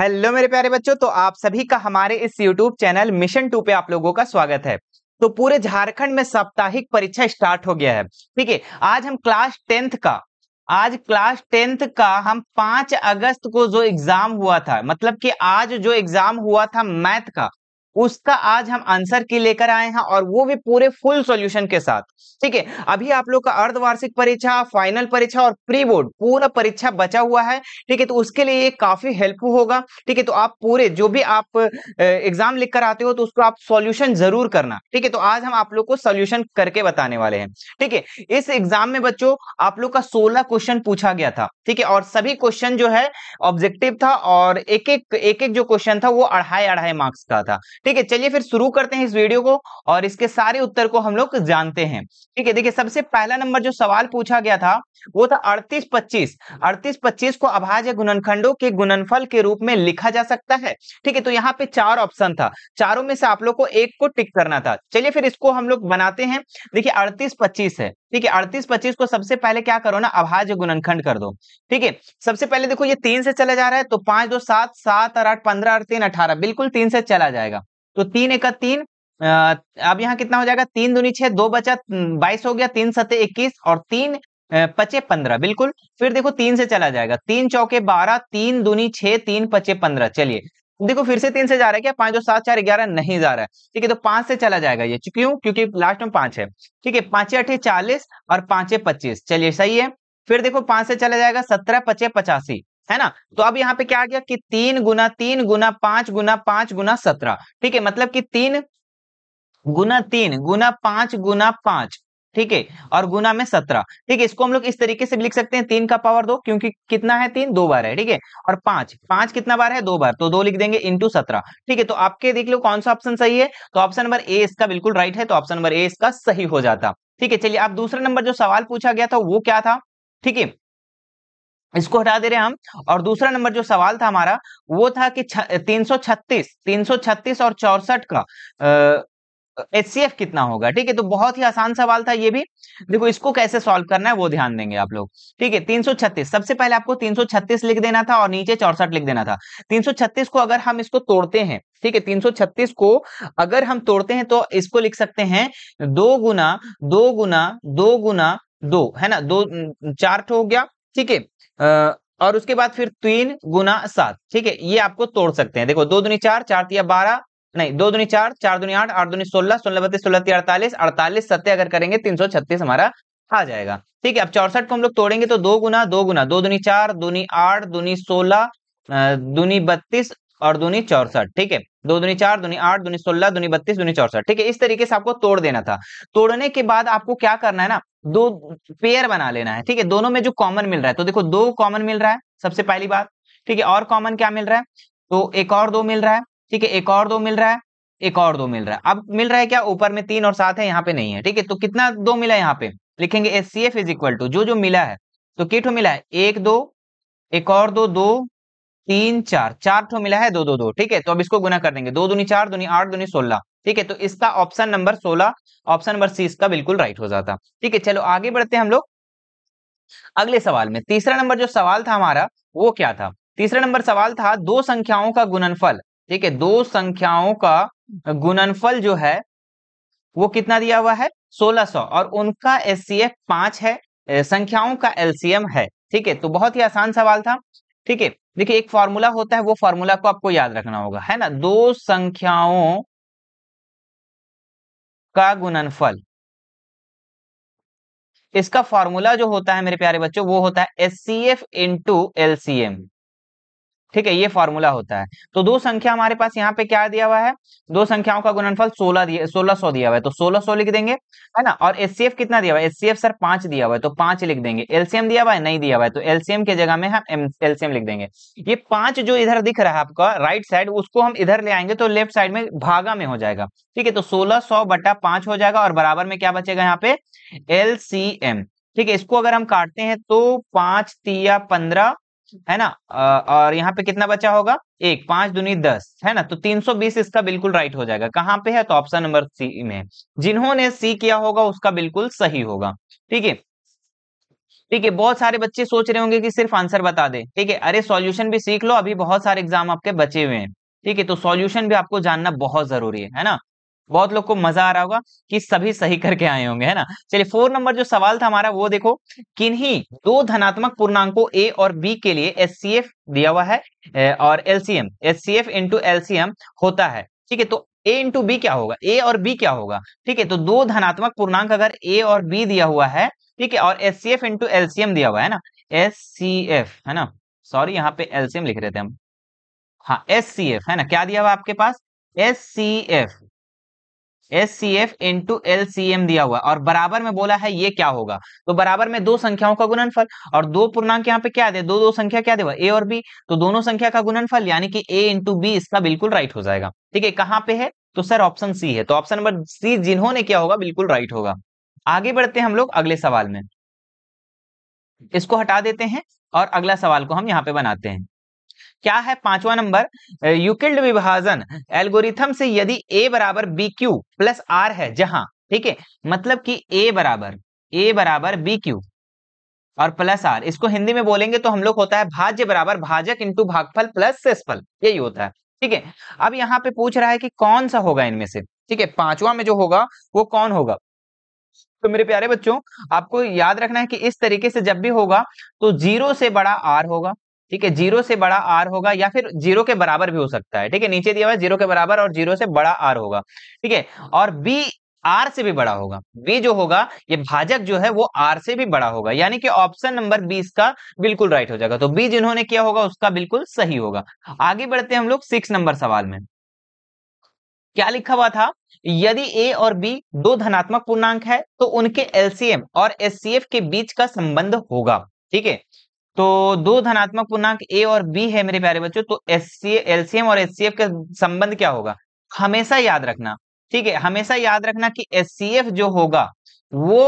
Hello मेरे प्यारे बच्चों तो आप सभी का हमारे इस यूट्यूब चैनल मिशन टू पे आप लोगों का स्वागत है तो पूरे झारखंड में साप्ताहिक परीक्षा स्टार्ट हो गया है ठीक है आज हम क्लास टेंथ का आज क्लास टेंथ का हम पांच अगस्त को जो एग्जाम हुआ था मतलब कि आज जो एग्जाम हुआ था मैथ का उसका आज हम आंसर की लेकर आए हैं और वो भी पूरे फुल सॉल्यूशन के साथ ठीक है अभी आप लोग का अर्धवार्षिक परीक्षा फाइनल परीक्षा और प्री बोर्ड पूरा परीक्षा बचा हुआ है ठीक है तो उसके लिए ये काफी हेल्पफुल होगा ठीक है तो आप पूरे जो भी आप एग्जाम लिखकर आते हो तो उसको आप सोल्यूशन जरूर करना ठीक है तो आज हम आप लोग को सोल्यूशन करके बताने वाले हैं ठीक है इस एग्जाम में बच्चों आप लोग का सोलह क्वेश्चन पूछा गया था ठीक है और सभी क्वेश्चन जो है ऑब्जेक्टिव था और एक एक एक जो क्वेश्चन था वो अढ़ाई अढ़ाई मार्क्स का था ठीक है चलिए फिर शुरू करते हैं इस वीडियो को और इसके सारे उत्तर को हम लोग जानते हैं ठीक है देखिए सबसे पहला नंबर जो सवाल पूछा गया था वो था अड़तीस पच्चीस अड़तीस पच्चीस को अभाज्य गुणनखंडों के गुणनफल के रूप में लिखा जा सकता है ठीक है तो यहाँ पे चार ऑप्शन था चारों में से आप लोग को एक को टिक करना था चलिए फिर इसको हम लोग बनाते हैं देखिए अड़तीस पच्चीस है ठीक है अड़तीस पच्चीस को सबसे पहले क्या करो ना अभाज्य गुणनखंड कर दो ठीक है सबसे पहले देखो ये तीन से चला जा रहा है तो पांच दो सात सात और आठ पंद्रह और तीन अठारह बिल्कुल तीन से चला जाएगा तो तीन एक तीन अब यहाँ कितना हो जाएगा तीन दूनी छह दो बचा बाईस हो गया तीन सत्य इक्कीस और तीन पचे पंद्रह बिल्कुल फिर देखो तीन से चला जाएगा तीन चौके बारह तीन दूनी छह तीन पचे पंद्रह चलिए देखो फिर से तीन से जा रहा है क्या पांच दो सात चार ग्यारह नहीं जा रहा है ठीक है तो पांच से चला जाएगा ये क्यों क्योंकि लास्ट में पांच है ठीक है पांचे अठे चालीस और पांचे पच्चीस चलिए सही है फिर देखो पांच से चला जाएगा सत्रह पचे पचासी है ना तो अब यहाँ पे क्या आ गया कि तीन गुना तीन गुना पांच गुना पांच गुना सत्रह ठीक है मतलब कि तीन गुना तीन गुना पांच गुना पांच ठीक है और गुना में सत्रह ठीक है इसको हम लोग इस तरीके से भी लिख सकते हैं तीन का पावर दो क्योंकि कितना है तीन दो बार है ठीक है और पांच पांच कितना बार है दो बार तो दो लिख देंगे इंटू सत्रह ठीक है तो आपके देख लो कौन सा ऑप्शन सही है तो ऑप्शन नंबर ए इसका बिल्कुल राइट है तो ऑप्शन नंबर ए इसका सही हो जाता ठीक है चलिए आप दूसरा नंबर जो सवाल पूछा गया था वो क्या था ठीक है इसको हटा दे रहे हैं हम और दूसरा नंबर जो सवाल था हमारा वो था कि तीन सौ छत्तीस तीन सौ छत्तीस और चौसठ का एच कितना होगा ठीक है तो बहुत ही आसान सवाल था ये भी देखो इसको कैसे सॉल्व करना है वो ध्यान देंगे आप लोग ठीक है 336 सबसे पहले आपको 336 लिख देना था और नीचे चौसठ लिख देना था 336 को अगर हम इसको तोड़ते हैं ठीक है 336 को अगर हम तोड़ते हैं तो इसको लिख सकते हैं दो गुना दो गुना दो गुना दो है ना दो चार हो गया ठीक है और उसके बाद फिर तीन गुना सात ठीक है ये आपको तोड़ सकते हैं देखो दो दुनी चार चार तिया बारह नहीं दो दुनी चार चार दुनी आठ आठ दुनी सोलह सोलह बत्तीस सोलह तीन अड़तालीस अड़तालीस सत्य अगर करेंगे तीन सौ छत्तीस हमारा आ जाएगा ठीक है अब चौसठ को हम लोग तोड़ेंगे तो दो गुना दो गुना दो दुनी चार दुनी आठ दुनी सोलह दुनी बत्तीस और दूनी चौसठ ठीक है दो दुनी चार दूनी आठ दूनी सोलह दूनी बत्तीस दूनी चौसठ ठीक है इस तरीके से आपको तोड़ देना था तोड़ने के बाद आपको क्या करना है ना दो पेयर बना लेना है ठीक है दोनों में जो कॉमन मिल रहा है तो देखो दो कॉमन मिल रहा है सबसे पहली बात ठीक है और कॉमन क्या मिल रहा है तो एक और दो मिल रहा है ठीक है एक और दो मिल रहा है एक और दो मिल रहा है अब मिल रहा है क्या ऊपर में तीन और सात है यहाँ पे नहीं है ठीक है तो कितना दो मिला है यहाँ पे लिखेंगे S C F is equal to जो जो मिला है तो किटो मिला है एक दो एक और दो दो तीन चार चार ठो मिला है दो दो दो ठीक है तो अब इसको गुना कर देंगे दो दूनी चार दूनी आठ दूनी सोलह ठीक है तो इसका ऑप्शन नंबर सोलह ऑप्शन नंबर सी इसका बिल्कुल राइट हो जाता ठीक है चलो आगे बढ़ते हैं हम लोग अगले सवाल में तीसरा नंबर जो सवाल था हमारा वो क्या था तीसरा नंबर सवाल था दो संख्याओं का गुणनफल ठीक है दो संख्याओं का गुणनफल जो है वो कितना दिया हुआ है 1600 और उनका एस सी एफ पांच है संख्याओं का एलसीएम है ठीक है तो बहुत ही आसान सवाल था ठीक है देखिए एक फॉर्मूला होता है वो फॉर्मूला को आपको याद रखना होगा है ना दो संख्याओं का गुणनफल इसका फॉर्मूला जो होता है मेरे प्यारे बच्चों वो होता है S C F into L C M ठीक है ये फॉर्मूला होता है तो दो संख्या हमारे पास यहाँ पे क्या दिया हुआ है दो संख्याओं का गुणनफल सोलह दिया सोलह सौ दिया हुआ है तो सोलह सौ लिख देंगे है ना और एस कितना दिया हुआ है एस सर पांच दिया हुआ है तो पांच लिख देंगे एलसीएम दिया हुआ है नहीं दिया हुआ है तो एलसीएम के जगह में हम एलसीएम लिख देंगे ये पांच जो इधर दिख रहा है आपका राइट साइड उसको हम इधर ले आएंगे तो लेफ्ट साइड में भागा में हो जाएगा ठीक है तो सोलह सौ बटा पांच हो जाएगा और बराबर में क्या बचेगा यहाँ पे एल ठीक है इसको अगर हम काटते हैं तो पांच तिया पंद्रह है ना और यहाँ पे कितना बचा होगा एक पांच दुनी दस है ना तो 320 इसका बिल्कुल राइट हो जाएगा कहाँ पे है तो ऑप्शन नंबर सी में जिन्होंने सी किया होगा उसका बिल्कुल सही होगा ठीक है ठीक है बहुत सारे बच्चे सोच रहे होंगे कि सिर्फ आंसर बता दे ठीक है अरे सॉल्यूशन भी सीख लो अभी बहुत सारे एग्जाम आपके बचे हुए हैं ठीक है तो सॉल्यूशन भी आपको जानना बहुत जरूरी है है ना बहुत लोग को मजा आ रहा होगा कि सभी सही करके आए होंगे है ना चलिए फोर नंबर जो सवाल था हमारा वो देखो किन्हीं दो धनात्मक पूर्णांकों ए और बी के लिए एस दिया हुआ है और LCM S C F into LCM होता है ठीक है तो ए इंटू बी क्या होगा ए और बी क्या होगा ठीक है तो दो धनात्मक पूर्णांक अगर ए और बी दिया हुआ है ठीक है और S C F into LCM दिया हुआ है ना एस सी एफ है ना सॉरी यहाँ पे एलसीएम लिख रहे थे हम हाँ एस सी एफ है ना क्या दिया हुआ आपके पास S C F S C F into L C M दिया हुआ है और बराबर में बोला है ये क्या होगा तो बराबर में दो संख्याओं का गुणनफल और दो पूर्णांक यहाँ पे क्या दे दो दो संख्या क्या दे हुआ ए और बी तो दोनों संख्या का गुणनफल यानी कि ए इंटू बी इसका बिल्कुल राइट हो जाएगा ठीक है कहाँ पे है तो सर ऑप्शन सी है तो ऑप्शन नंबर सी जिन्होंने क्या होगा बिल्कुल राइट होगा आगे बढ़ते हैं हम लोग अगले सवाल में इसको हटा देते हैं और अगला सवाल को हम यहाँ पे बनाते हैं क्या है पांचवा नंबर यूकिल्ड विभाजन एल्गोरिथम से यदि ए बराबर बी क्यू प्लस आर है जहां ठीक है मतलब कि ए बराबर ए बराबर बी क्यू और प्लस आर इसको हिंदी में बोलेंगे तो हम लोग होता है भाज्य बराबर भाजक इंटू भागफल प्लस शेषफल यही होता है ठीक है अब यहाँ पे पूछ रहा है कि कौन सा होगा इनमें से ठीक है पांचवा में जो होगा वो कौन होगा तो मेरे प्यारे बच्चों आपको याद रखना है कि इस तरीके से जब भी होगा तो जीरो से बड़ा आर होगा ठीक है जीरो से बड़ा आर होगा या फिर जीरो के बराबर भी हो सकता है ठीक है नीचे दिया हुआ जीरो के बराबर और जीरो से बड़ा आर होगा ठीक है और बी आर से भी बड़ा होगा बी जो होगा ये भाजक जो है वो आर से भी बड़ा होगा यानी कि ऑप्शन नंबर बीस का बिल्कुल राइट हो जाएगा तो बी जिन्होंने किया होगा उसका बिल्कुल सही होगा आगे बढ़ते हैं हम लोग सिक्स नंबर सवाल में क्या लिखा हुआ था यदि ए और बी दो धनात्मक पूर्णांक है तो उनके एलसीएम और एस के बीच का संबंध होगा ठीक है तो दो धनात्मक पूर्णांक ए और बी है मेरे प्यारे बच्चों तो एस एलसीएम और एस का संबंध क्या होगा हमेशा याद रखना ठीक है हमेशा याद रखना कि एस जो होगा वो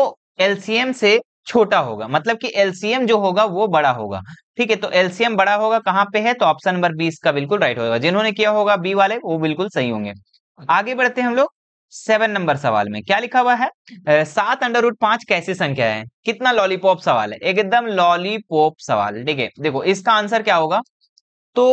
एलसीएम से छोटा होगा मतलब कि एलसीएम जो होगा वो बड़ा होगा ठीक है तो एलसीएम बड़ा होगा कहाँ पे है तो ऑप्शन नंबर बी इसका बिल्कुल राइट होगा जिन्होंने किया होगा बी वाले वो बिल्कुल सही होंगे अच्छा। आगे बढ़ते हैं हम लोग सेवन नंबर सवाल में क्या लिखा हुआ है सात अंडर रूट पांच कैसी संख्या है कितना लॉलीपॉप सवाल है एकदम लॉलीपॉप सवाल ठीक है देखो इसका आंसर क्या होगा तो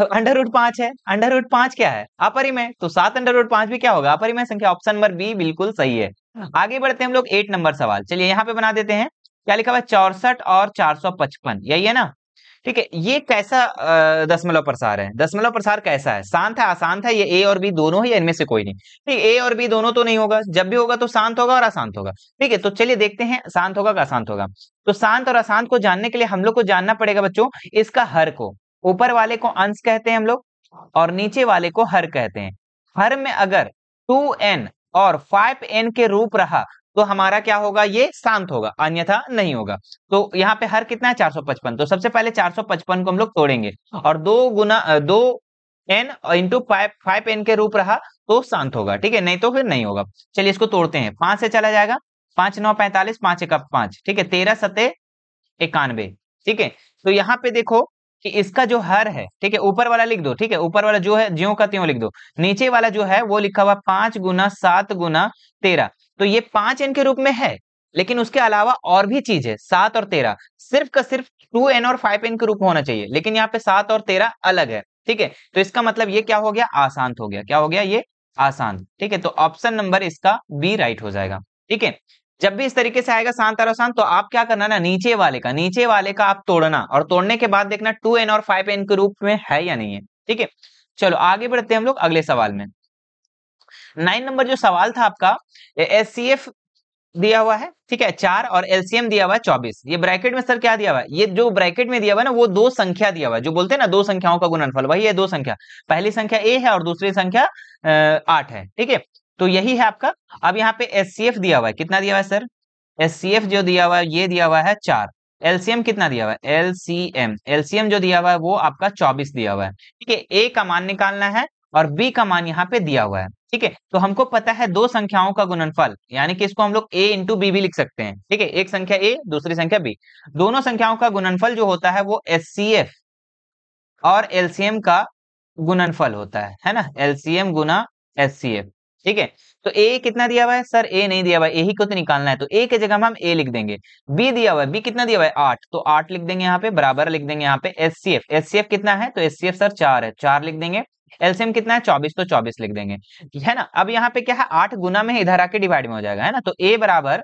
अंडर रूट पांच है अंडर रूट पांच क्या है अपरिमय तो सात अंडर रूट पांच भी क्या होगा अपरिमय संख्या ऑप्शन नंबर बी बिल्कुल सही है हाँ। आगे बढ़ते हैं हम लोग एट नंबर सवाल चलिए यहाँ पे बना देते हैं क्या लिखा हुआ है चौसठ और चार सौ पचपन यही है ना ठीक है ये कैसा दशमलव प्रसार है दशमलव प्रसार कैसा है शांत है अशांत है ये ए और बी दोनों या इनमें से कोई नहीं ठीक ए और बी दोनों तो नहीं होगा जब भी होगा तो शांत होगा और अशांत होगा ठीक है तो चलिए देखते हैं शांत होगा का अशांत होगा तो शांत और अशांत को जानने के लिए हम लोग को जानना पड़ेगा बच्चों इसका हर को ऊपर वाले को अंश कहते हैं हम लोग और नीचे वाले को हर कहते हैं हर में अगर टू एन और फाइव एन के रूप रहा तो हमारा क्या होगा ये शांत होगा अन्यथा नहीं होगा तो यहाँ पे हर कितना है पचपन तो सबसे पहले पचपन को हम लोग तोड़ेंगे और दो गुना दो N into five five N के रूप रहा तो शांत होगा ठीक है नहीं तो फिर नहीं होगा चलिए इसको तोड़ते हैं पांच से चला जाएगा पांच नौ पैंतालीस पांच एक पांच ठीक है तेरह सते इक्यानवे ठीक है तो यहाँ पे देखो कि इसका जो हर है ठीक है ऊपर वाला लिख दो ठीक है ऊपर वाला जो है ज्यो का त्यों लिख दो नीचे वाला जो है वो लिखा हुआ पांच गुना सात गुना तेरह तो ये पांच एन के रूप में है लेकिन उसके अलावा और भी चीज है सात और तेरह सिर्फ का सिर्फ टू एन और फाइव एन के रूप में होना चाहिए लेकिन यहाँ पे सात और तेरह अलग है ठीक है तो इसका मतलब ये क्या हो गया आसान हो गया क्या हो गया ये आसान ठीक है तो ऑप्शन नंबर इसका बी राइट हो जाएगा ठीक है जब भी इस तरीके से आएगा शांत और आसान तो आप क्या करना ना नीचे वाले का नीचे वाले का आप तोड़ना और तोड़ने के बाद देखना टू एन और फाइव एन के रूप में है या नहीं है ठीक है चलो आगे बढ़ते हैं हम लोग अगले सवाल में नाइन नंबर जो सवाल था आपका एस दिया हुआ है ठीक है चार और एलसीएम दिया हुआ है चौबीस ये ब्रैकेट में सर क्या दिया हुआ है ये जो ब्रैकेट में दिया हुआ है ना वो दो संख्या दिया हुआ है जो बोलते हैं ना दो संख्याओं का गुणनफल वही है दो संख्या पहली संख्या ए है और दूसरी संख्या आठ है ठीक है तो यही है आपका अब यहाँ पे एस दिया हुआ है कितना दिया हुआ है सर एस जो दिया हुआ है ये दिया हुआ है चार एलसीएम कितना दिया हुआ है एलसीएम एलसीएम जो दिया हुआ है वो आपका चौबीस दिया हुआ है ठीक है ए का मान निकालना है और बी का मान यहाँ पे दिया हुआ है ठीक है तो हमको पता है दो संख्याओं का गुणनफल यानी कि इसको हम लोग ए इंटू बी भी लिख सकते हैं ठीक है एक संख्या ए दूसरी संख्या बी दोनों संख्याओं का गुणनफल जो होता है वो एफ और एलसीएम का गुणनफल होता है है ना एलसीएम गुना एफ ठीक है तो ए कितना दिया हुआ है सर ए नहीं दिया हुआ ए ही को तो निकालना है तो ए के जगह हम हम ए लिख देंगे बी दिया हुआ है बी कितना दिया हुआ है आठ तो आठ लिख देंगे यहाँ पे बराबर लिख देंगे यहाँ पे S C F S C F कितना है तो एस सी एफ सर चार है चार लिख देंगे एलसीएम कितना है चौबीस तो चौबीस लिख देंगे है ना अब यहाँ पे क्या है आठ गुना में इधर आके डिवाइड में हो जाएगा है ना तो ए बराबर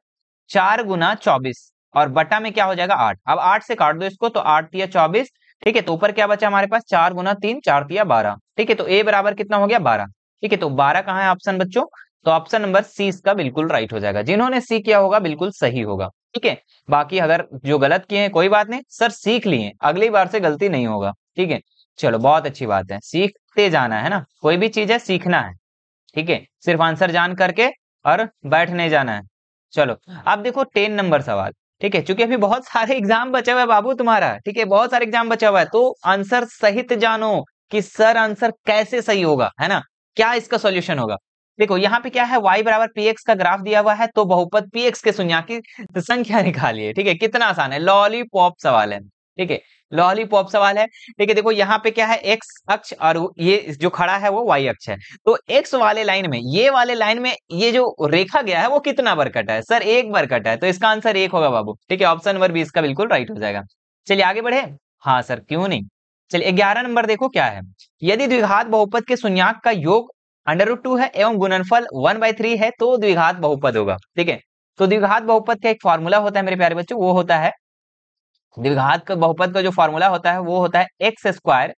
चार गुना चौबीस और बटा में क्या हो जाएगा आठ अब आठ से काट दो इसको तो आठ या चौबीस ठीक है तो ऊपर क्या बचा हमारे पास चार गुना तीन चार तिया बारह ठीक है तो ए बराबर कितना हो गया बारह ठीक है तो बारह कहाँ है ऑप्शन बच्चों तो ऑप्शन नंबर सी इसका बिल्कुल राइट हो जाएगा जिन्होंने सी किया होगा बिल्कुल सही होगा ठीक है बाकी अगर जो गलत किए हैं कोई बात नहीं सर सीख लिए अगली बार से गलती नहीं होगा ठीक है चलो बहुत अच्छी बात है सीख सीखते जाना है ना कोई भी चीज है सीखना है ठीक है सिर्फ आंसर जान करके और बैठने जाना है चलो अब देखो टेन नंबर सवाल ठीक है चूंकि अभी बहुत सारे एग्जाम बचा हुआ है बाबू तुम्हारा ठीक है बहुत सारे एग्जाम बचा हुआ है तो आंसर सहित जानो कि सर आंसर कैसे सही होगा है ना क्या इसका सॉल्यूशन होगा देखो यहाँ पे क्या है y बराबर px का ग्राफ दिया हुआ है तो बहुपद px के शून्य की संख्या निकालिए ठीक है कितना आसान है लॉलीपॉप सवाल है ठीक है लॉलीपॉप सवाल है ठीक है देखो यहाँ पे क्या है एक्स अक्ष और ये जो खड़ा है वो वाई अक्ष है तो एक्स वाले लाइन में ये वाले लाइन में ये जो रेखा गया है वो कितना बार कटा है सर एक बार कटा है तो इसका आंसर एक होगा बाबू ठीक है ऑप्शन नंबर बी इसका बिल्कुल राइट हो जाएगा चलिए आगे बढ़े हाँ सर क्यों नहीं चलिए ग्यारह नंबर देखो क्या है यदि द्विघात बहुपद के शून्यक का योग अंडर टू है एवं गुणनफल वन बाई थ्री है तो द्विघात बहुपद होगा ठीक है तो द्विघात बहुपद का एक फॉर्मूला होता है मेरे प्यारे बच्चों वो होता है द्विघात का बहुपद का जो फॉर्मूला होता है वो होता है x square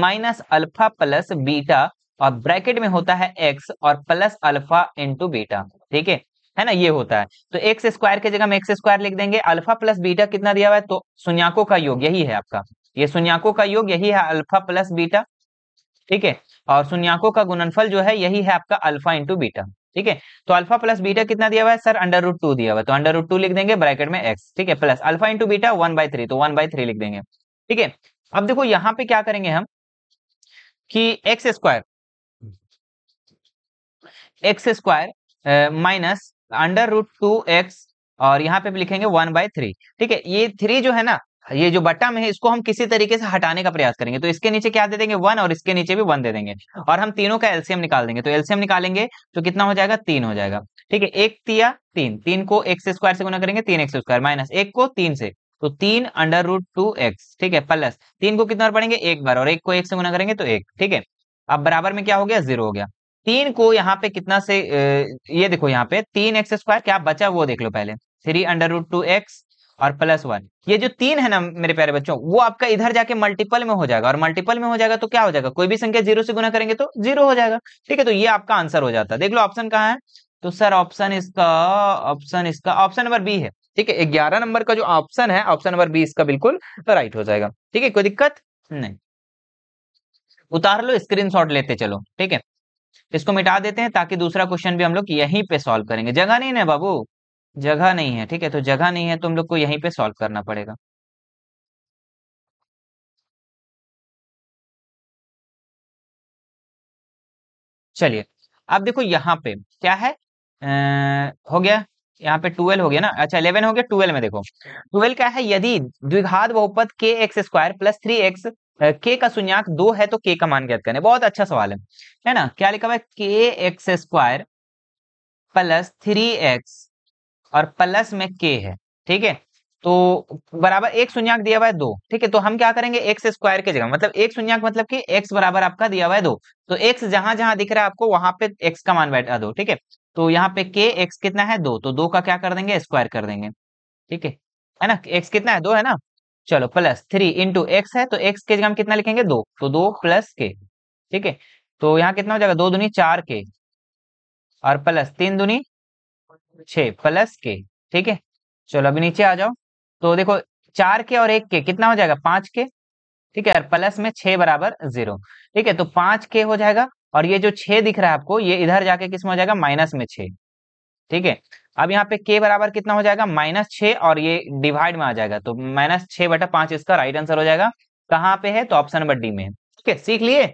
minus alpha plus beta और ब्रैकेट में होता है एक्स और प्लस अल्फा इंटू बीटा ठीक है है ना ये होता है तो एक्स स्क्वायर की जगह हम एक्स स्क्वायर लिख देंगे अल्फा प्लस बीटा कितना दिया हुआ है तो सुन्याको का योग यही है आपका ये सुन्याको का योग यही है अल्फा प्लस बीटा ठीक है और सुन्याको का गुणनफल जो है यही है आपका अल्फा इंटू बीटा ठीक है तो अल्फा प्लस बीटा कितना दिया हुआ है सर अंडर रूट टू दिया हुआ है तो अंडर रूट टू लिख देंगे ब्रैकेट में एक्स ठीक है plus alpha into beta one by three तो वन बाय थ्री लिख देंगे ठीक है अब देखो यहाँ पे क्या करेंगे हम कि x square x square minus under root two x और यहाँ पे भी लिखेंगे वन बाय थ्री ठीक है ये थ्री जो है ना ये जो बटम है इसको हम किसी तरीके से हटाने का प्रयास करेंगे तो इसके नीचे क्या दे देंगे वन और इसके नीचे भी वन दे देंगे और हम तीनों का एल्सियम निकाल देंगे तो एल्सियम निकालेंगे तो कितना हो जाएगा तीन हो जाएगा ठीक है एक तिया तीन तीन को एक से स्क्वायर से गुना करेंगे तीन एक्स स्क्वायर माइनस एक को तीन से तो तीन अंडर रूट टू एक्स ठीक है प्लस तीन को कितना बार एक बार और एक को एक से गुना करेंगे तो एक ठीक है अब बराबर में क्या हो गया जीरो हो गया तीन को यहाँ पे कितना से ये देखो यहाँ पे तीन एक्स स्क्वायर क्या बचा वो देख लो पहले three under root two x और प्लस वन ये जो तीन है ना मेरे प्यारे बच्चों वो आपका इधर जाके मल्टीपल में हो जाएगा और मल्टीपल में हो जाएगा तो क्या हो जाएगा कोई भी संख्या जीरो से गुना करेंगे तो जीरो हो जाएगा ठीक है तो ये आपका आंसर हो जाता है देख लो ऑप्शन कहाँ है तो सर ऑप्शन इसका ऑप्शन इसका ऑप्शन नंबर बी है ठीक है ग्यारह नंबर का जो ऑप्शन है ऑप्शन नंबर बी इसका बिल्कुल राइट हो जाएगा ठीक है कोई दिक्कत नहीं उतार लो शॉट लेते चलो ठीक है इसको मिटा देते हैं ताकि दूसरा क्वेश्चन भी हम लोग यहीं पे सॉल्व करेंगे जगह नहीं ना बाबू जगह नहीं है ठीक है तो जगह नहीं है तो हम लोग को यहीं पे सॉल्व करना पड़ेगा चलिए अब देखो यहाँ पे क्या है आ, हो गया यहाँ पे ट्वेल्व हो गया ना अच्छा इलेवन हो गया ट्वेल्व में देखो ट्वेल्व क्या है यदि द्विघात बहुपद के x square plus three x के का शून्यक दो है तो के का मान ज्ञात करने बहुत अच्छा सवाल है है ना क्या लिखा हुआ है के x square plus three x और प्लस में के है ठीक है तो बराबर एक शून्यक दिया हुआ है दो ठीक है तो हम क्या करेंगे एक्स स्क्वायर के जगह मतलब एक शून्यक मतलब कि एक्स बराबर आपका दिया हुआ है दो तो एक्स जहां जहां दिख रहा है आपको वहां पे एक्स का मान बैठा दो ठीक है तो यहाँ पे के एक्स कितना है दो तो दो का क्या कर देंगे स्क्वायर कर देंगे ठीक है है ना एक्स कितना है दो है ना चलो प्लस थ्री इंटू एक्स है तो एक्स के जगह हम कितना लिखेंगे दो तो दो प्लस के ठीक है तो यहाँ कितना हो जाएगा दो दुनी चार के और प्लस तीन दुनी छ प्लस के ठीक है चलो अभी नीचे आ जाओ तो देखो चार के और एक के कितना हो जाएगा पांच के ठीक है प्लस में छह बराबर जीरो ठीक है तो पांच के हो जाएगा और ये जो छह दिख रहा है आपको ये इधर जाके किस में हो जाएगा माइनस में छ ठीक है अब यहाँ पे के बराबर कितना हो जाएगा माइनस छ और ये डिवाइड में आ जाएगा तो माइनस छ बटा पांच इसका राइट आंसर हो जाएगा कहाँ पे है तो ऑप्शन नंबर डी में ठीक है सीख लिए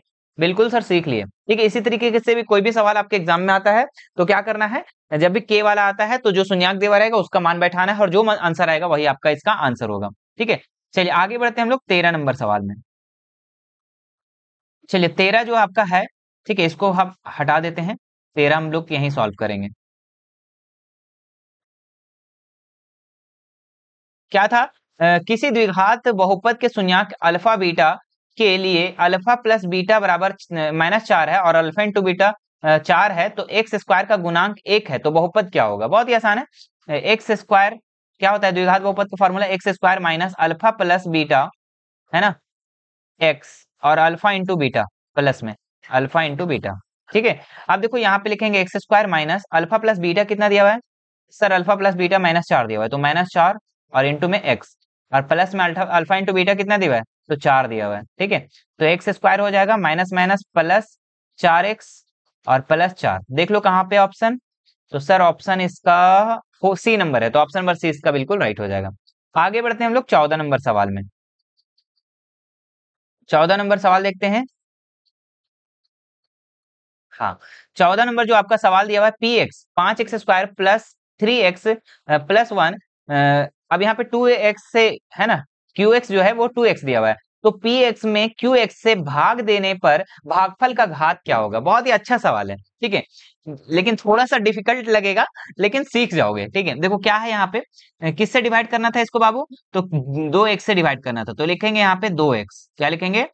बिल्कुल सर सीख लिए ठीक है इसी तरीके से भी कोई भी सवाल आपके एग्जाम में आता है तो क्या करना है जब भी के वाला आता है तो जो सुनियाक देवा रहेगा उसका मान बैठाना है और जो आंसर आएगा वही आपका इसका आंसर होगा ठीक है चलिए आगे बढ़ते हैं हम लोग तेरह नंबर सवाल में चलिए तेरह जो आपका है ठीक है इसको हम हटा देते हैं तेरह हम लोग यही सॉल्व करेंगे क्या था आ, किसी द्विघात बहुपद के सुन्याक अल्फा बीटा के लिए अल्फा प्लस बीटा बराबर माइनस चार है और अल्फा इंटू बीटा चार है तो एक्स स्क्वायर का गुणांक एक है तो बहुपद क्या होगा बहुत ही आसान है एक्स स्क्वायर क्या होता है द्विघात बहुपद का formula x square minus alpha plus beta है ना एक्स और अल्फा इंटू बीटा प्लस में अल्फा इंटू बीटा ठीक है अब देखो यहाँ पे लिखेंगे x square minus alpha plus beta कितना दिया हुआ है sir alpha plus beta minus चार दिया हुआ है तो माइनस चार और इंटू में एक्स और प्लस में अल्फा अल्फा इंटू बीटा कितना दिया हुआ है तो चार दिया हुआ है ठीक है तो एक्स स्क्वायर हो जाएगा माइनस माइनस प्लस चार एक्स और प्लस चार देख लो कहाँ पे ऑप्शन तो सर ऑप्शन इसका सी नंबर है तो ऑप्शन नंबर सी इसका बिल्कुल राइट हो जाएगा आगे बढ़ते हैं हम लोग चौदह नंबर सवाल में चौदह नंबर सवाल देखते हैं हाँ चौदह नंबर जो आपका सवाल दिया हुआ है पी एक्स पांच x square plus three x plus one अब यहाँ पे टू एक्स से है ना क्यू एक्स जो है वो टू एक्स दिया हुआ है तो पी एक्स में क्यू एक्स से भाग देने पर भागफल का घात क्या होगा बहुत ही अच्छा सवाल है ठीक है लेकिन थोड़ा सा डिफिकल्ट लगेगा लेकिन सीख जाओगे ठीक है देखो क्या है यहाँ पे किससे डिवाइड करना था इसको बाबू तो दो एक्स से डिवाइड करना था तो लिखेंगे यहाँ पे दो एक्स क्या लिखेंगे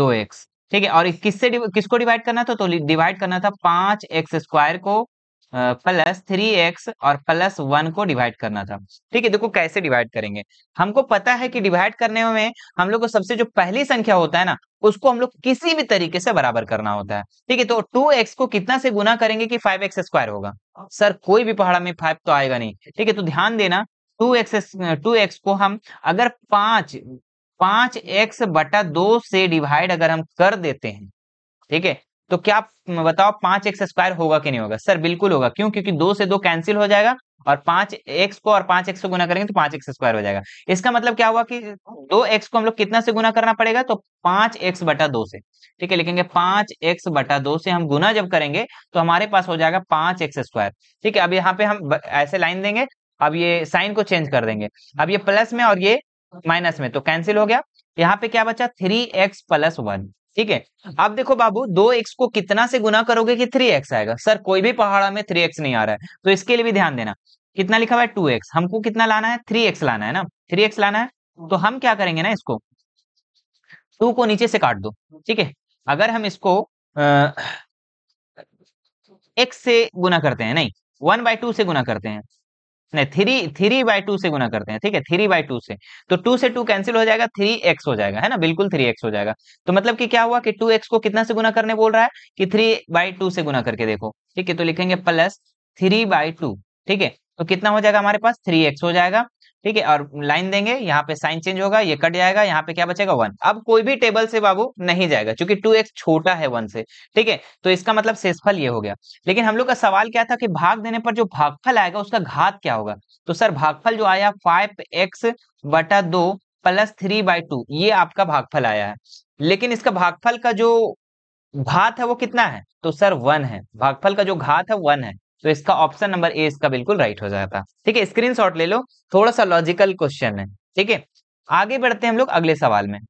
दो एक्स ठीक है और किससे किसको डिवाइड करना था तो डिवाइड करना था पांच एक्स स्क्वायर को प्लस थ्री एक्स और प्लस वन को डिवाइड करना था ठीक है देखो कैसे डिवाइड करेंगे हमको पता है कि डिवाइड करने में हम लोग को सबसे जो पहली संख्या होता है ना उसको हम लोग किसी भी तरीके से बराबर करना होता है ठीक है तो टू एक्स को कितना से गुना करेंगे कि फाइव एक्स स्क्वायर होगा सर कोई भी पहाड़ा में फाइव तो आएगा नहीं ठीक है तो ध्यान देना टू एक्स टू एक्स को हम अगर पांच पांच एक्स बटा दो से डिवाइड अगर हम कर देते हैं ठीक है तो क्या बताओ पांच एक्स स्क्वायर होगा कि नहीं होगा सर बिल्कुल होगा क्यों क्योंकि दो से दो कैंसिल हो जाएगा और पांच एक्स को और पांच एक्स को गुना करेंगे तो पांच एक्स स्क्वायर हो जाएगा इसका मतलब क्या हुआ कि दो एक्स को हम लोग कितना से गुना करना पड़ेगा तो पांच एक्स बटा दो से ठीक है लिखेंगे पांच एक्स बटा दो से हम गुना जब करेंगे तो हमारे पास हो जाएगा पांच एक्स स्क्वायर ठीक है अब यहाँ पे हम ऐसे लाइन देंगे अब ये साइन को चेंज कर देंगे अब ये प्लस में और ये माइनस में तो कैंसिल हो गया यहाँ पे क्या बचा थ्री एक्स प्लस वन ठीक है आप देखो बाबू दो एक्स को कितना से गुना करोगे कि थ्री एक्स आएगा सर कोई भी पहाड़ा में थ्री एक्स नहीं आ रहा है तो इसके लिए भी ध्यान देना कितना लिखा हुआ है टू एक्स हमको कितना लाना है थ्री एक्स लाना है ना थ्री एक्स लाना है तो हम क्या करेंगे ना इसको टू को नीचे से काट दो ठीक है अगर हम इसको एक्स से गुना करते हैं नहीं वन बाई टू से गुना करते हैं थ्री थ्री बाई टू से गुना करते हैं ठीक है थ्री बाई टू से तो टू से टू कैंसिल हो जाएगा थ्री एक्स हो जाएगा है ना बिल्कुल थ्री एक्स हो जाएगा तो मतलब कि क्या हुआ कि टू एक्स को कितना से गुना करने बोल रहा है कि थ्री बाई टू से गुना करके देखो ठीक है तो लिखेंगे प्लस थ्री बाई टू ठीक है तो कितना हो जाएगा हमारे पास थ्री एक्स हो जाएगा ठीक है और लाइन देंगे यहाँ पे साइन चेंज होगा ये कट जाएगा यहाँ पे क्या बचेगा वन अब कोई भी टेबल से बाबू नहीं जाएगा क्योंकि टू एक्स छोटा है वन से ठीक है तो इसका मतलब शेषफल ये हो गया लेकिन हम लोग का सवाल क्या था कि भाग देने पर जो भागफल आएगा उसका घात क्या होगा तो सर भागफल जो आया फाइव एक्स बटा दो प्लस थ्री बाई टू ये आपका भागफल आया है लेकिन इसका भागफल का जो घात है वो कितना है तो सर वन है भागफल का जो घात है वन है तो इसका ऑप्शन नंबर ए इसका बिल्कुल राइट हो जाता ठीक है स्क्रीन ले लो थोड़ा सा लॉजिकल क्वेश्चन है ठीक है आगे बढ़ते हैं हम लोग अगले सवाल में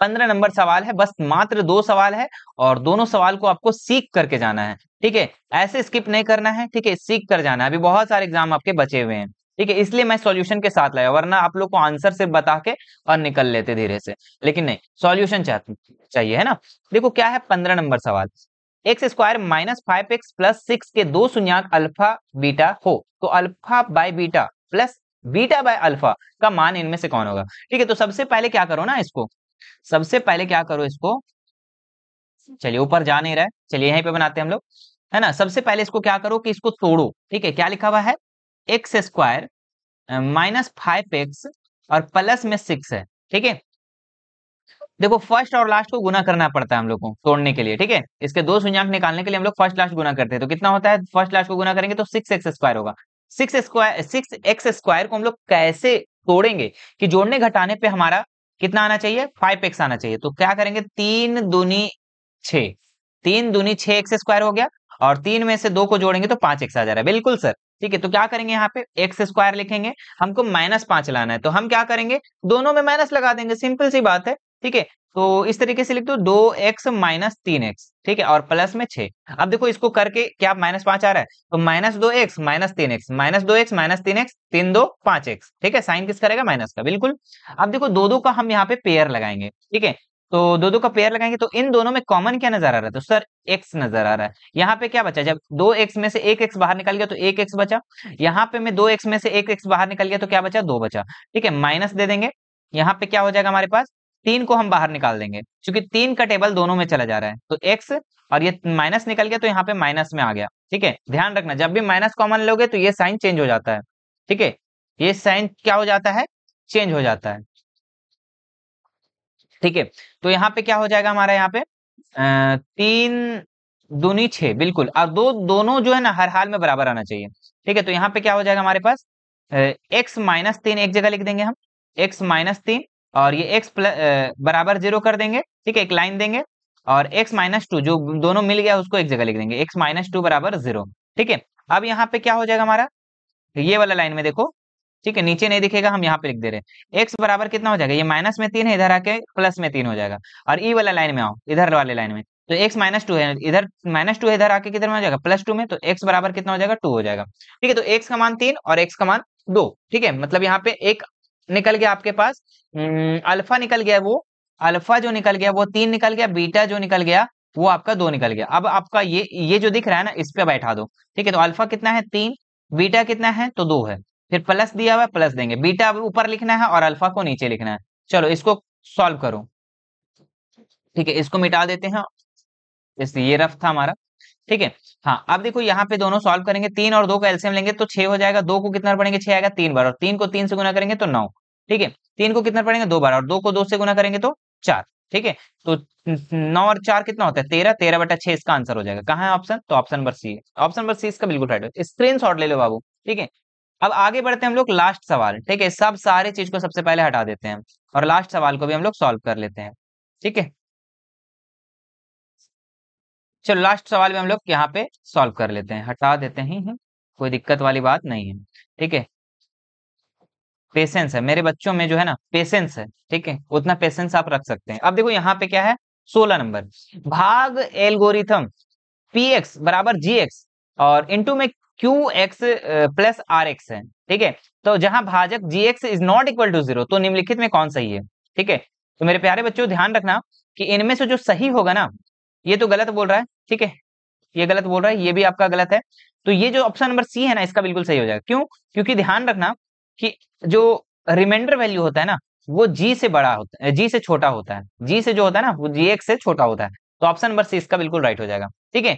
पंद्रह नंबर सवाल है बस मात्र दो सवाल है और दोनों सवाल को आपको सीख करके जाना है ठीक है ऐसे स्किप नहीं करना है ठीक है सीख कर जाना है अभी बहुत सारे एग्जाम आपके बचे हुए हैं ठीक है इसलिए मैं सॉल्यूशन के साथ लाया वरना आप लोग को आंसर सिर्फ बता के और निकल लेते धीरे से लेकिन नहीं सॉल्यूशन चाहिए है ना देखो क्या है पंद्रह नंबर सवाल x square minus five x plus six के दो शून्यक अल्फा बीटा हो तो alpha by beta plus beta by alpha का मान इनमें से कौन होगा ठीक है तो सबसे पहले क्या करो ना इसको सबसे पहले क्या करो इसको चलिए ऊपर जा नहीं रहा है चलिए यहीं पे बनाते हैं हम लोग है ना सबसे पहले इसको क्या करो कि इसको तोड़ो ठीक है क्या लिखा हुआ है x square minus five x और प्लस में सिक्स है ठीक है देखो फर्स्ट और लास्ट को गुना करना पड़ता है हम लोग को तोड़ने के लिए ठीक है इसके दो शून्यांक निकालने के लिए हम लोग फर्स्ट लास्ट गुना करते हैं तो कितना होता है फर्स्ट लास्ट को गुना करेंगे तो सिक्स एक्स स्क्वायर होगा six square six x square को हम लोग कैसे तोड़ेंगे कि जोड़ने घटाने पर हमारा कितना आना चाहिए फाइव एक्स आना चाहिए तो क्या करेंगे तीन दूनी छ तीन दूनी छह एक्स स्क्वायर हो गया और तीन में से दो को जोड़ेंगे तो पांच एक्स आ जा रहा है बिल्कुल सर ठीक है तो क्या करेंगे यहाँ पे एक्स स्क्वायर लिखेंगे हमको माइनस पांच लाना है तो हम क्या करेंगे दोनों में माइनस लगा देंगे सिंपल सी बात है ठीक है तो इस तरीके से लिख दो दो एक्स माइनस तीन एक्स ठीक है और प्लस में छे अब देखो इसको करके क्या माइनस पांच आ रहा है तो माइनस दो एक्स माइनस तीन एक्स माइनस दो एक्स माइनस तीन एक्स तीन दो पांच एक्स ठीक है साइन किस करेगा माइनस का बिल्कुल अब देखो दो दो का हम यहाँ पे पेयर लगाएंगे ठीक है तो दो दो का पेयर लगाएंगे तो इन दोनों में कॉमन क्या नजर आ रहा है तो सर एक्स नजर आ रहा है यहाँ पे क्या बचा जब दो एक्स में से एक एक्स बाहर निकल गया तो एक एक्स बचा यहाँ पे मैं दो एक्स में से एक एक्स बाहर निकल गया तो क्या बचा दो बचा ठीक है माइनस दे देंगे यहाँ पे क्या हो जाएगा हमारे पास तीन को हम बाहर निकाल देंगे क्योंकि तीन का टेबल दोनों में चला जा रहा है तो एक्स और ये माइनस निकल गया तो यहाँ पे माइनस में आ गया ठीक है ध्यान रखना जब भी माइनस कॉमन लोगे तो ये साइन चेंज हो जाता है ठीक है ये साइन क्या हो जाता है चेंज हो जाता है ठीक है तो यहाँ पे क्या हो जाएगा हमारा यहाँ पे तीन दूनी छे बिल्कुल और दो दोनों जो है ना हर हाल में बराबर आना चाहिए ठीक है तो यहाँ पे क्या हो जाएगा हमारे पास एक्स माइनस तीन एक जगह लिख देंगे हम एक्स माइनस तीन और ये एक्स बराबर जीरो कर देंगे ठीक है एक लाइन देंगे और एक्स माइनस टू जो दोनों मिल गया उसको एक जगह लिख देंगे एक्स माइनस टू बराबर जीरो ठीक है अब यहाँ पे क्या हो जाएगा हमारा ये वाला लाइन में देखो ठीक है नीचे नहीं दिखेगा हम यहाँ पे लिख दे रहे हैं एक्स बराबर कितना हो जाएगा ये माइनस में तीन है इधर आके प्लस में तीन हो जाएगा और ई e वाला लाइन में आओ इधर वाले लाइन में तो एक्स माइनस टू है इधर माइनस टू है इधर आके किधर में हो जाएगा प्लस टू में तो एक्स बराबर कितना हो जाएगा टू हो जाएगा ठीक है तो एक्स का मान तीन और एक्स का मान दो ठीक है मतलब यहाँ पे एक निकल गया आपके पास हम्म, अल्फा निकल गया वो अल्फा जो निकल गया वो तीन निकल गया बीटा जो निकल गया वो आपका दो निकल गया अब आपका ये ये जो दिख रहा है ना इस पे बैठा दो ठीक है तो अल्फा कितना है तीन बीटा कितना है तो दो है फिर प्लस दिया हुआ प्लस देंगे बीटा ऊपर लिखना है और अल्फा को नीचे लिखना है चलो इसको सॉल्व करो ठीक है इसको मिटा देते हैं इस ये रफ था हमारा ठीक है हाँ अब देखो यहाँ पे दोनों सॉल्व करेंगे तीन और दो का एल्सियम लेंगे तो छह हो जाएगा दो को कितना पड़ेंगे छह आएगा तीन बार और तीन को तीन से गुना करेंगे तो नौ ठीक है तीन को कितना पड़ेंगे दो बार और दो को दो से गुना करेंगे तो चार ठीक है तो नौ और चार कितना होता है तेरह तेरह बटा छह इसका आंसर हो जाएगा कहाँ है ऑप्शन तो ऑप्शन नंबर सी है ऑप्शन नंबर सी इसका बिल्कुल राइट है स्क्रीन तो ले लो बाबू ठीक है अब आगे बढ़ते हैं हम लोग लास्ट सवाल ठीक है सब सारे चीज को सबसे पहले हटा देते हैं और लास्ट सवाल को भी हम लोग सॉल्व कर लेते हैं ठीक है चलो लास्ट सवाल भी हम लोग यहाँ पे सॉल्व कर लेते हैं हटा देते ही हैं कोई दिक्कत वाली बात नहीं है ठीक है पेशेंस है मेरे बच्चों में जो है ना पेशेंस है ठीक है उतना पेशेंस आप रख सकते हैं अब देखो यहाँ पे क्या है सोलह नंबर भाग एल्गोरिथम पी एक्स बराबर जी एक्स और इंटू में q x plus r x है ठीक है तो जहां भाजक g x is not equal to zero तो निम्नलिखित में कौन सही है ठीक है तो मेरे प्यारे बच्चों ध्यान रखना कि इनमें से जो सही होगा ना ये तो गलत बोल रहा है ठीक है ये गलत बोल रहा है ये भी आपका गलत है तो ये जो ऑप्शन नंबर सी है ना इसका बिल्कुल सही हो जाएगा क्यों क्योंकि ध्यान रखना कि जो रिमाइंडर वैल्यू होता है ना वो जी से बड़ा होता है जी से छोटा होता है जी से जो होता है ना वो जी एक्स से छोटा होता है तो ऑप्शन नंबर सी इसका बिल्कुल राइट हो जाएगा ठीक है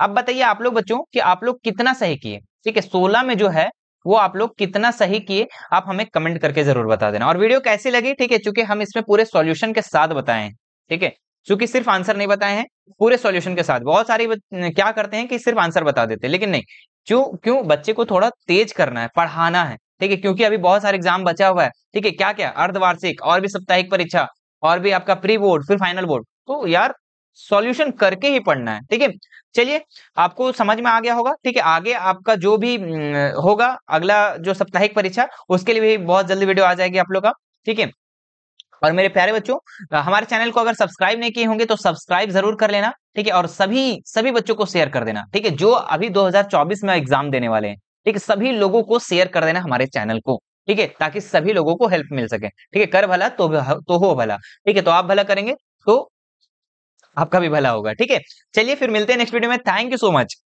अब बताइए आप लोग बच्चों कि आप लोग कितना सही किए ठीक है सोलह में जो है वो आप लोग कितना सही किए आप हमें कमेंट करके जरूर बता देना और वीडियो कैसी लगी ठीक है चूंकि हम इसमें पूरे सॉल्यूशन के साथ बताएं ठीक है चूंकि सिर्फ आंसर नहीं बताए हैं पूरे सॉल्यूशन के साथ बहुत सारी क्या करते हैं कि सिर्फ आंसर बता देते हैं लेकिन नहीं क्यों क्यों बच्चे को थोड़ा तेज करना है पढ़ाना है ठीक है क्योंकि अभी बहुत सारे एग्जाम बचा हुआ है ठीक है क्या क्या अर्धवार्षिक और भी साप्ताहिक परीक्षा और भी आपका प्री बोर्ड फिर फाइनल बोर्ड तो यार सॉल्यूशन करके ही पढ़ना है ठीक है चलिए आपको समझ में आ गया होगा ठीक है आगे आपका जो भी होगा अगला जो साप्ताहिक परीक्षा उसके लिए भी बहुत जल्दी वीडियो आ जाएगी आप लोग का ठीक है और मेरे प्यारे बच्चों हमारे चैनल को अगर सब्सक्राइब नहीं किए होंगे तो सब्सक्राइब जरूर कर लेना ठीक है और सभी सभी बच्चों को शेयर कर देना ठीक है जो अभी 2024 में एग्जाम देने वाले हैं ठीक है सभी लोगों को शेयर कर देना हमारे चैनल को ठीक है ताकि सभी लोगों को हेल्प मिल सके ठीक है कर भला तो तो हो भला ठीक है तो आप भला करेंगे तो आपका भी भला होगा ठीक है चलिए फिर मिलते हैं नेक्स्ट वीडियो में थैंक यू सो मच